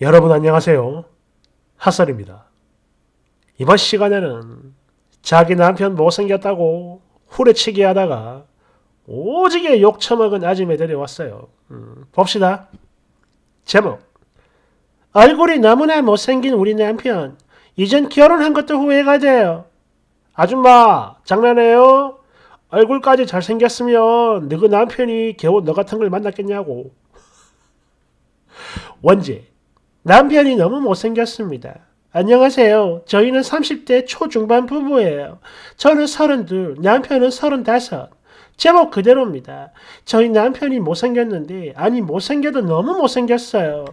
여러분 안녕하세요. 핫설입니다. 이번 시간에는 자기 남편 못생겼다고 후레치기 하다가 오지게 욕처먹은 아줌에 데려왔어요. 음, 봅시다. 제목 얼굴이 너무나 못생긴 우리 남편 이젠 결혼한 것도 후회가 돼요. 아줌마 장난해요? 얼굴까지 잘생겼으면 너그 남편이 겨우 너 같은 걸 만났겠냐고. 원제 남편이 너무 못생겼습니다. 안녕하세요. 저희는 30대 초중반 부부예요. 저는 32, 남편은 35. 제목 그대로입니다. 저희 남편이 못생겼는데, 아니, 못생겨도 너무 못생겼어요.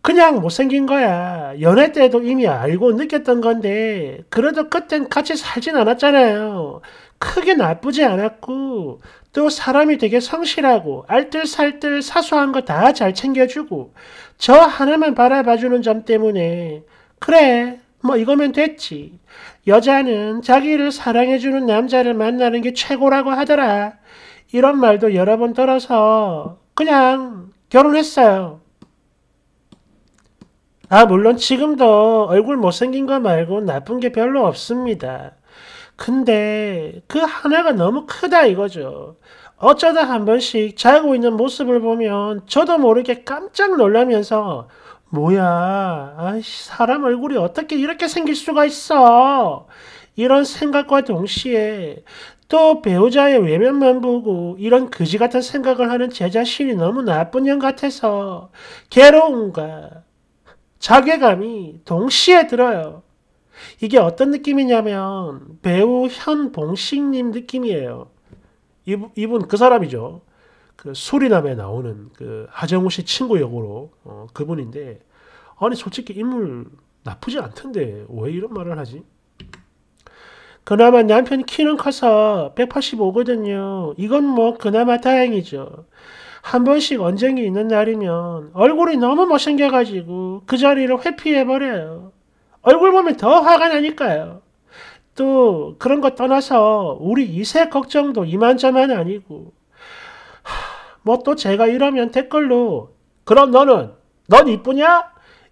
그냥 못생긴 거야. 연애 때도 이미 알고 느꼈던 건데, 그래도 그땐 같이 살진 않았잖아요. 크게 나쁘지 않았고, 또 사람이 되게 성실하고, 알뜰살뜰 사소한 거 다 잘 챙겨주고, 저 하나만 바라봐주는 점 때문에 그래 뭐 이거면 됐지. 여자는 자기를 사랑해주는 남자를 만나는 게 최고라고 하더라. 이런 말도 여러 번 들어서 그냥 결혼했어요. 아, 물론 지금도 얼굴 못생긴 거 말고 나쁜 게 별로 없습니다. 근데 그 하나가 너무 크다 이거죠. 어쩌다 한 번씩 자고 있는 모습을 보면 저도 모르게 깜짝 놀라면서 뭐야, 아이씨, 사람 얼굴이 어떻게 이렇게 생길 수가 있어? 이런 생각과 동시에 또 배우자의 외면만 보고 이런 그지 같은 생각을 하는 제 자신이 너무 나쁜 년 같아서 괴로움과 자괴감이 동시에 들어요. 이게 어떤 느낌이냐면 배우 현봉식님 느낌이에요. 이분 그 사람이죠. 그 수리남에 나오는 그 하정우 씨 친구 역으로 어, 그분인데 아니 솔직히 인물 나쁘지 않던데 왜 이런 말을 하지? 그나마 남편 키는 커서 185거든요. 이건 뭐 그나마 다행이죠. 한 번씩 언쟁이 있는 날이면 얼굴이 너무 못생겨가지고 그 자리를 회피해버려요. 얼굴 보면 더 화가 나니까요. 또 그런 거 떠나서 우리 이세 걱정도 이만저만 아니고 뭐 또 제가 이러면 댓글로 그럼 너는 넌 이쁘냐?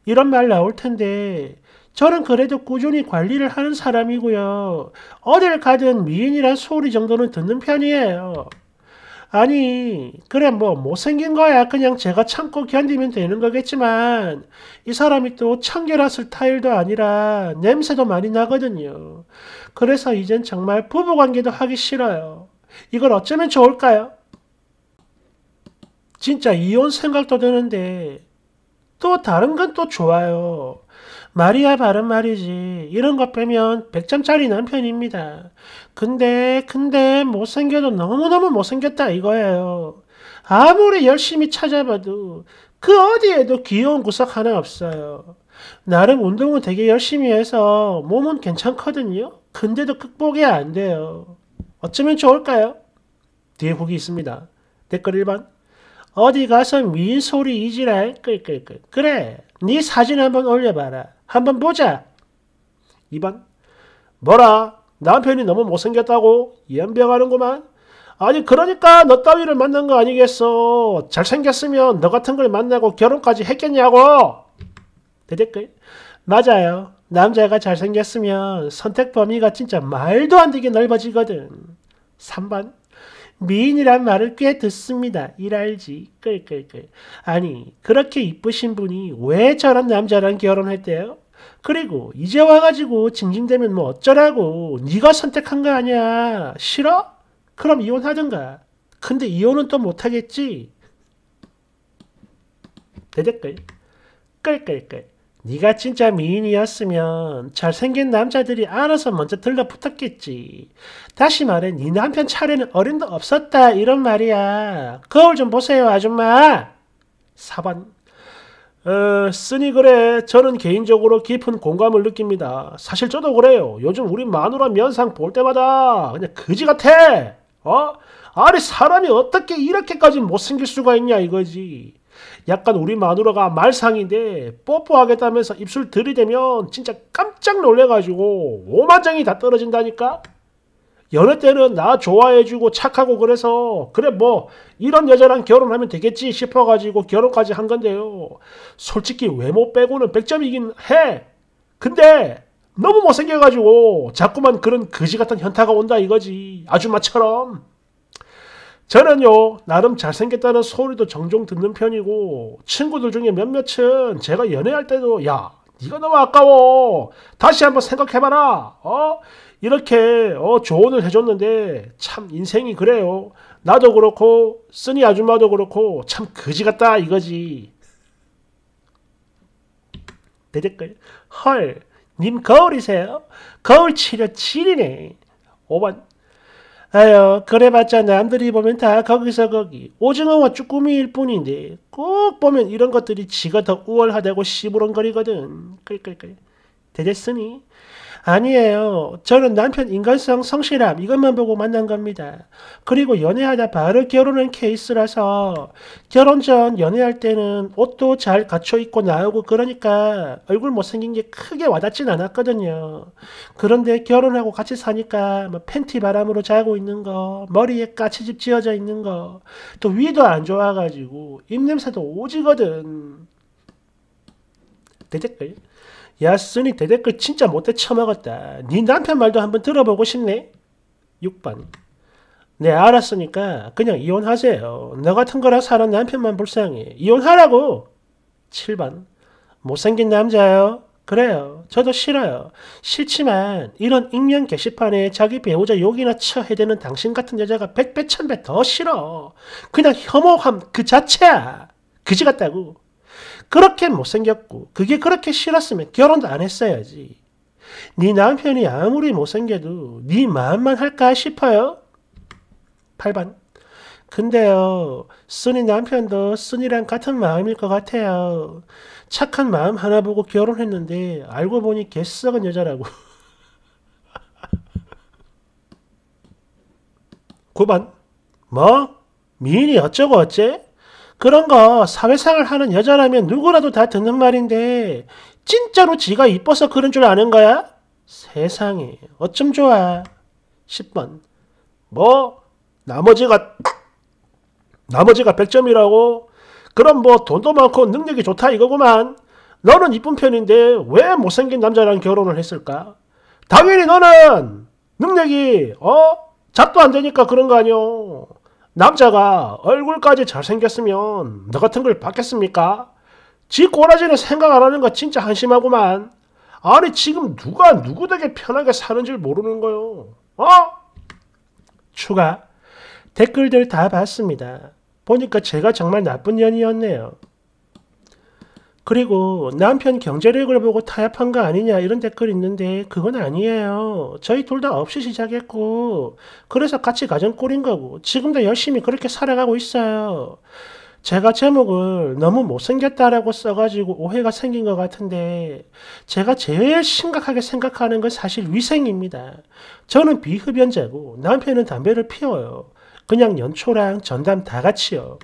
이런 말 나올 텐데 저는 그래도 꾸준히 관리를 하는 사람이고요. 어딜 가든 미인이란 소리 정도는 듣는 편이에요. 아니, 그래, 뭐, 못생긴 거야. 그냥 제가 참고 견디면 되는 거겠지만, 이 사람이 또 청결한 스타일도 아니라 냄새도 많이 나거든요. 그래서 이젠 정말 부부 관계도 하기 싫어요. 이걸 어쩌면 좋을까요? 진짜 이혼 생각도 드는데, 또 다른 건 또 좋아요. 말이야 바른 말이지. 이런 거 빼면 100점짜리 남편입니다. 근데 근데 못생겨도 너무너무 못생겼다 이거예요. 아무리 열심히 찾아봐도 그 어디에도 귀여운 구석 하나 없어요. 나름 운동은 되게 열심히 해서 몸은 괜찮거든요. 근데도 극복이 안 돼요. 어쩌면 좋을까요? 뒤에 후기 있습니다. 댓글 1번. 어디 가서 미인 소리 이지랄 끌끌끌. 그래, 네 사진 한번 올려봐라. 한번 보자. 2번 뭐라 남편이 너무 못생겼다고 연병하는구만. 아니 그러니까 너 따위를 만난 거 아니겠어. 잘생겼으면 너 같은 걸 만나고 결혼까지 했겠냐고. 대댓글 맞아요. 남자가 잘생겼으면 선택 범위가 진짜 말도 안 되게 넓어지거든. 3번 미인이란 말을 꽤 듣습니다. 일알지 끌 끌끌. 아니 그렇게 이쁘신 분이 왜 저런 남자랑 결혼할 때요? 그리고 이제 와가지고 징징대면 뭐 어쩌라고 네가 선택한 거 아니야 싫어? 그럼 이혼하든가 근데 이혼은 또 못하겠지 대댓글 끌끌끌 네가 진짜 미인이었으면 잘생긴 남자들이 알아서 먼저 들러붙었겠지. 다시 말해 네 남편 차례는 어림도 없었다 이런 말이야. 거울 좀 보세요 아줌마. 4번 어, 쓰니 그래. 저는 개인적으로 깊은 공감을 느낍니다. 사실 저도 그래요. 요즘 우리 마누라 면상 볼 때마다 그냥 그지 같아. 어? 아니 사람이 어떻게 이렇게까지 못생길 수가 있냐 이거지. 약간 우리 마누라가 말상인데 뽀뽀하겠다면서 입술 들이대면 진짜 깜짝 놀래가지고 오만장이 다 떨어진다니까? 연애 때는 나 좋아해주고 착하고 그래서 그래 뭐 이런 여자랑 결혼하면 되겠지 싶어가지고 결혼까지 한 건데요. 솔직히 외모 빼고는 100점이긴 해. 근데 너무 못생겨가지고 자꾸만 그런 거지 같은 현타가 온다 이거지. 아줌마처럼. 저는요 나름 잘생겼다는 소리도 종종 듣는 편이고 친구들 중에 몇몇은 제가 연애할 때도 야 네가 너무 아까워 다시 한번 생각해봐라 어 이렇게 어 조언을 해줬는데 참 인생이 그래요 나도 그렇고 쓰니 아줌마도 그렇고 참 거지 같다 이거지 대댓글 헐 님 거울이세요 거울 치료 7이네 5번 아유 그래봤자 남들이 보면 다 거기서 거기 오징어와 쭈꾸미일 뿐인데 꼭 보면 이런 것들이 지가 더 우월하다고 시부렁거리거든. 그래 그래 그래. 아니에요. 저는 남편 인간성, 성실함 이것만 보고 만난 겁니다. 그리고 연애하다 바로 결혼한 케이스라서 결혼 전 연애할 때는 옷도 잘 갖춰 입고 나오고 그러니까 얼굴 못생긴 게 크게 와닿진 않았거든요. 그런데 결혼하고 같이 사니까 뭐 팬티 바람으로 자고 있는 거, 머리에 까치집 지어져 있는 거, 또 위도 안 좋아가지고 입냄새도 오지거든. 대댓글. 야 쓰니 대댓글 진짜 못해 처먹었다. 네 남편 말도 한번 들어보고 싶네. 6번 네 알았으니까 그냥 이혼하세요. 너 같은 거랑 사는 남편만 불쌍해. 이혼하라고. 7번 못생긴 남자요. 그래요. 저도 싫어요. 싫지만 이런 익명 게시판에 자기 배우자 욕이나 처해대는 당신 같은 여자가 백배 천배 더 싫어. 그냥 혐오함 그 자체야. 그지 같다고. 그렇게 못생겼고 그게 그렇게 싫었으면 결혼도 안 했어야지. 네 남편이 아무리 못생겨도 네 마음만 할까 싶어요? 8번 근데요, 쓴이 남편도 쓴이랑 같은 마음일 것 같아요. 착한 마음 하나 보고 결혼했는데 알고 보니 개썩은 여자라고. 9번 뭐? 미인이 어쩌고 어째? 그런 거 사회생활 하는 여자라면 누구라도 다 듣는 말인데 진짜로 지가 이뻐서 그런 줄 아는 거야? 세상에 어쩜 좋아. 10번 뭐 나머지가 나머지가 100점이라고? 그럼 뭐 돈도 많고 능력이 좋다 이거구만. 너는 이쁜 편인데 왜 못생긴 남자랑 결혼을 했을까? 당연히 너는 능력이 어? 잡도 안 되니까 그런 거 아니오. 남자가 얼굴까지 잘생겼으면 너 같은 걸 받겠습니까? 지 꼬라지는 생각 안 하는 거 진짜 한심하구만. 아니 지금 누가 누구 되게 편하게 사는 줄 모르는 거요. 어? 추가 댓글들 다 봤습니다. 보니까 제가 정말 나쁜 년이었네요. 그리고 남편 경제력을 보고 타협한 거 아니냐 이런 댓글 있는데 그건 아니에요. 저희 둘 다 없이 시작했고 그래서 같이 가정 꾸린 거고 지금도 열심히 그렇게 살아가고 있어요. 제가 제목을 너무 못생겼다라고 써가지고 오해가 생긴 것 같은데 제가 제일 심각하게 생각하는 건 사실 위생입니다. 저는 비흡연자고 남편은 담배를 피워요. 그냥 연초랑 전담 다 같이요.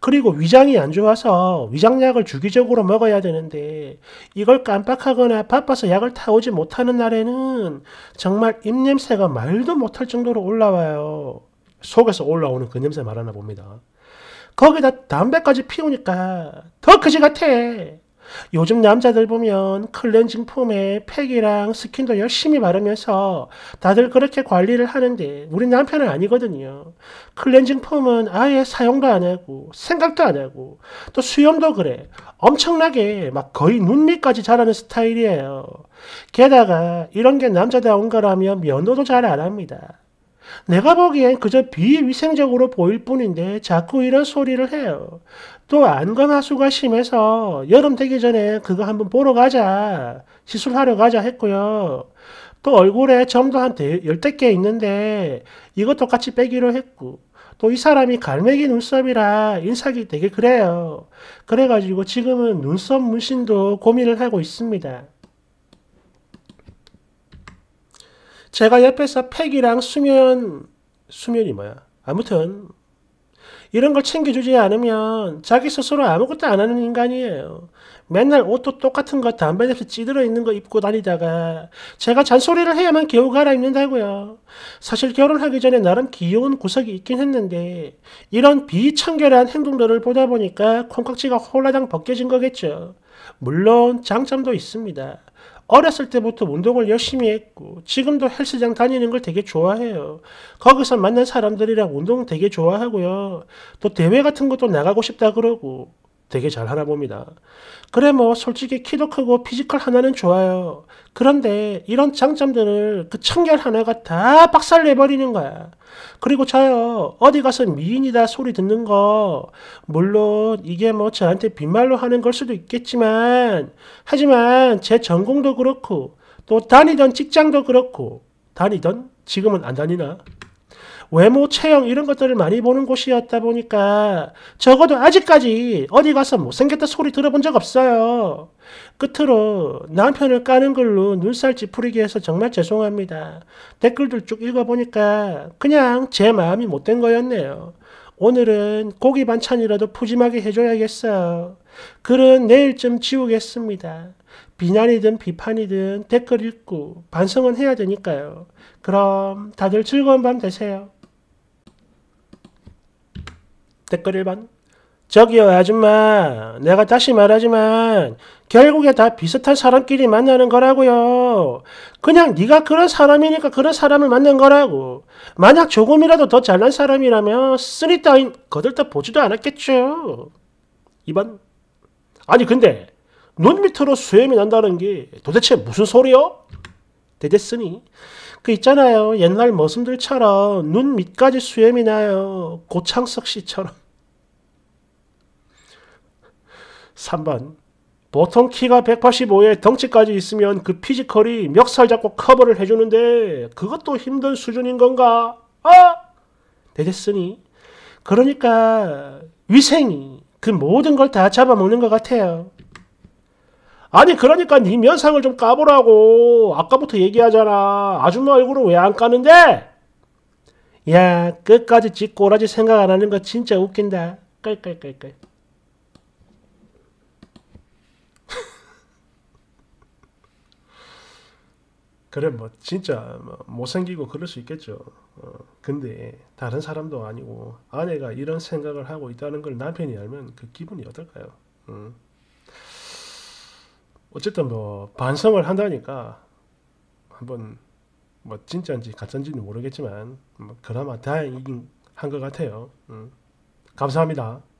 그리고 위장이 안 좋아서 위장약을 주기적으로 먹어야 되는데 이걸 깜빡하거나 바빠서 약을 타오지 못하는 날에는 정말 입냄새가 말도 못할 정도로 올라와요. 속에서 올라오는 그 냄새 말하나 봅니다. 거기다 담배까지 피우니까 더크지 같아. 요즘 남자들 보면 클렌징 폼에 팩이랑 스킨도 열심히 바르면서 다들 그렇게 관리를 하는데 우리 남편은 아니거든요. 클렌징 폼은 아예 사용도 안 하고 생각도 안 하고 또 수염도 그래. 엄청나게 막 거의 눈밑까지 자라는 스타일이에요. 게다가 이런 게 남자다운 거라면 면도도 잘 안 합니다. 내가 보기엔 그저 비위생적으로 보일 뿐인데 자꾸 이런 소리를 해요. 또 안검하수가 심해서 여름 되기 전에 그거 한번 보러 가자. 시술하러 가자 했고요. 또 얼굴에 점도 한 열댓 개 있는데 이것도 같이 빼기로 했고 또 이 사람이 갈매기 눈썹이라 인상이 되게 그래요. 그래가지고 지금은 눈썹 문신도 고민을 하고 있습니다. 제가 옆에서 팩이랑 수면, 수면이 뭐야. 아무튼, 이런 걸 챙겨주지 않으면 자기 스스로 아무것도 안 하는 인간이에요. 맨날 옷도 똑같은 거 담배 냄새 찌들어 있는 거 입고 다니다가 제가 잔소리를 해야만 겨우 갈아입는다고요. 사실 결혼하기 전에 나름 귀여운 구석이 있긴 했는데 이런 비청결한 행동들을 보다 보니까 콩깍지가 홀라당 벗겨진 거겠죠. 물론 장점도 있습니다. 어렸을 때부터 운동을 열심히 했고 지금도 헬스장 다니는 걸 되게 좋아해요. 거기서 만난 사람들이랑 운동 되게 좋아하고요. 또 대회 같은 것도 나가고 싶다 그러고 되게 잘 하나 봅니다. 그래 뭐 솔직히 키도 크고 피지컬 하나는 좋아요. 그런데 이런 장점들을 그 청결 하나가 다 박살내버리는 거야. 그리고 저요 어디 가서 미인이다 소리 듣는 거 물론 이게 뭐 저한테 빈말로 하는 걸 수도 있겠지만 하지만 제 전공도 그렇고 또 다니던 직장도 그렇고 다니던 지금은 안 다니나 외모, 체형 이런 것들을 많이 보는 곳이었다 보니까 적어도 아직까지 어디 가서 못생겼다 소리 들어본 적 없어요. 끝으로 남편을 까는 걸로 눈살 찌푸리게 해서 정말 죄송합니다. 댓글들 쭉 읽어보니까 그냥 제 마음이 못된 거였네요. 오늘은 고기 반찬이라도 푸짐하게 해줘야겠어요. 글은 내일쯤 지우겠습니다. 비난이든 비판이든 댓글 읽고 반성은 해야 되니까요. 그럼 다들 즐거운 밤 되세요. 댓글 1번 저기요 아줌마 내가 다시 말하지만 결국에 다 비슷한 사람끼리 만나는 거라고요 그냥 네가 그런 사람이니까 그런 사람을 만난 거라고 만약 조금이라도 더 잘난 사람이라면 쓰리 따윈 거들떠 보지도 않았겠죠 2번 아니 근데 눈 밑으로 수염이 난다는 게 도대체 무슨 소리요? 되댔으니그 있잖아요 옛날 머슴들처럼 눈 밑까지 수염이 나요 고창석 씨처럼 3번 보통 키가 185에 덩치까지 있으면 그 피지컬이 멱살 잡고 커버를 해주는데 그것도 힘든 수준인 건가? 아! 되겠으니 그러니까 위생이 그 모든 걸 다 잡아먹는 것 같아요. 아니 그러니까 네 면상을 좀 까보라고 아까부터 얘기하잖아 아줌마 얼굴은 왜 안 까는데? 야 끝까지 짓꼬라지 생각 안 하는 거 진짜 웃긴다 깔깔깔깔 그래 뭐 진짜 뭐, 못생기고 그럴 수 있겠죠 어, 근데 다른 사람도 아니고 아내가 이런 생각을 하고 있다는 걸 남편이 알면 그 기분이 어떨까요? 음. 어쨌든 뭐 반성을 한다니까 한번 뭐 진짜인지 가짜인지는 모르겠지만 뭐 그나마 다행인 한것 같아요. 음. 감사합니다.